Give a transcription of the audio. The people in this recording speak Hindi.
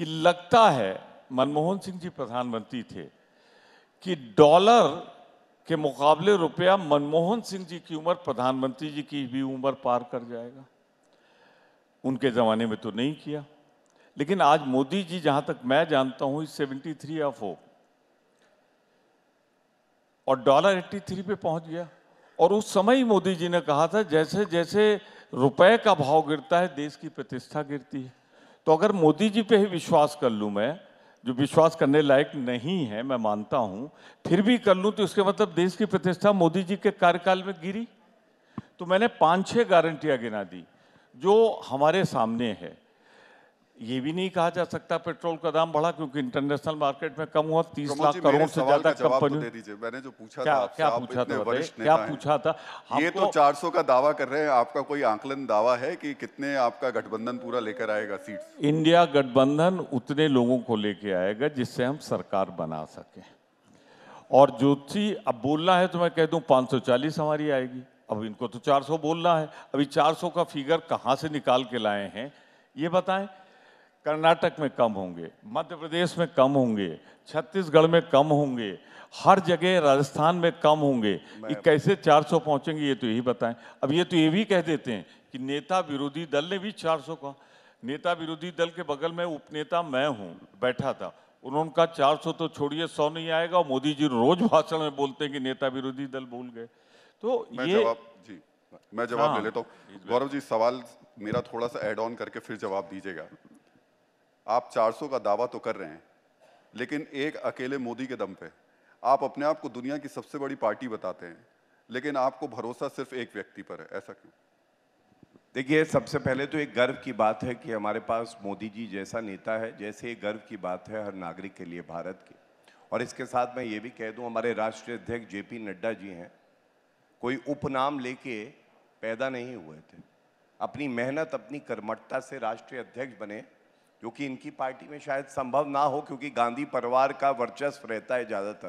कि लगता है मनमोहन सिंह जी प्रधानमंत्री थे कि डॉलर के मुकाबले रुपया मनमोहन सिंह जी की उम्र प्रधानमंत्री जी की भी उम्र पार कर जाएगा उनके ज़माने में तो नहीं किया लेकिन आज मोदी जी जहां तक मैं जानता हूं इस सेवेंटी थ्री ऑफ फोर और डॉलर एट्टी थ्री पे पहुंच गया और उस समय ही मोदी जी ने कहा था जैसे जैसे रुपए का भाव गिरता है देश की प्रतिष्ठा गिरती है तो अगर मोदी जी पे ही विश्वास कर लूँ मैं जो विश्वास करने लायक नहीं है मैं मानता हूँ फिर भी कर लूँ तो इसके मतलब देश की प्रतिष्ठा मोदी जी के कार्यकाल में गिरी तो मैंने पाँच छः गारंटियाँ गिना दी जो हमारे सामने है ये भी नहीं कहा जा सकता पेट्रोल का दाम बढ़ा क्योंकि इंटरनेशनल मार्केट में कम हुआ तीस लाख करोड़ से ज्यादा तो कंपनी क्या, पूछा था क्या पूछा था ये तो 400 का दावा कर रहे हैं आपका कोई आंकलन दावा है कि कितने आपका गठबंधन पूरा लेकर आएगा सीट इंडिया गठबंधन उतने लोगों को लेके आएगा जिससे हम सरकार बना सके और ज्योति अब बोलना है तो मैं कह दूं 540 हमारी आएगी अब इनको तो 400 बोलना है अभी 400 का फिगर कहाँ से निकाल के लाए हैं ये बताएं कर्नाटक में कम होंगे मध्य प्रदेश में कम होंगे छत्तीसगढ़ में कम होंगे हर जगह राजस्थान में कम होंगे ये कैसे 400 पहुंचेंगे ये तो यही बताएं अब ये तो ये भी कह देते हैं कि नेता विरोधी दल ने भी 400 कहा नेता विरोधी दल के बगल में उपनेता मैं हूँ बैठा था उन्होंने कहा चार तो छोड़िए सौ नहीं आएगा और मोदी जी रोज भाषण में बोलते हैं कि नेता विरोधी दल भूल गए तो ये जवाब मैं जवाब ले हाँ। लेता हूँ गौरव जी सवाल मेरा थोड़ा सा एड ऑन करके फिर जवाब दीजिएगा आप 400 का दावा तो कर रहे हैं लेकिन एक अकेले मोदी के दम पे आप अपने आप को दुनिया की सबसे बड़ी पार्टी बताते हैं लेकिन आपको भरोसा सिर्फ एक व्यक्ति पर है ऐसा क्यों देखिए सबसे पहले तो एक गर्व की बात है कि हमारे पास मोदी जी जैसा नेता है जैसे एक गर्व की बात है हर नागरिक के लिए भारत की और इसके साथ मैं ये भी कह दूं हमारे राष्ट्रीय अध्यक्ष जे पी नड्डा जी हैं कोई उपनाम लेके पैदा नहीं हुए थे अपनी मेहनत अपनी कर्मठता से राष्ट्रीय अध्यक्ष बने क्योंकि इनकी पार्टी में शायद संभव ना हो क्योंकि गांधी परिवार का वर्चस्व रहता है ज़्यादातर